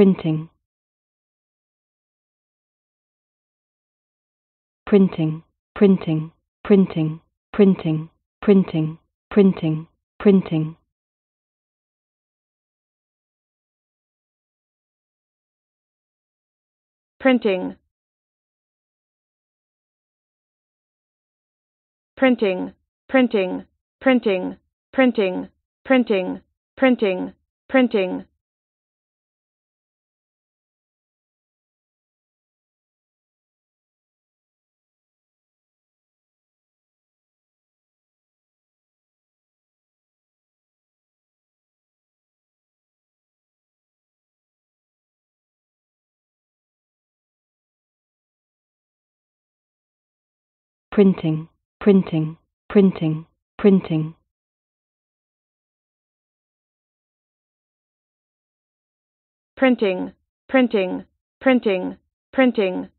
printing printing printing printing printing printing printing printing printing printing printing printing printing printing printing printing printing, printing, printing, printing. Printing, printing, printing, printing.